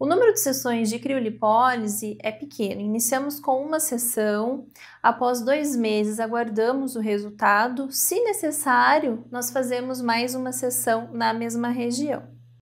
O número de sessões de criolipólise é pequeno. Iniciamos com uma sessão, após dois meses aguardamos o resultado. Se necessário, nós fazemos mais uma sessão na mesma região.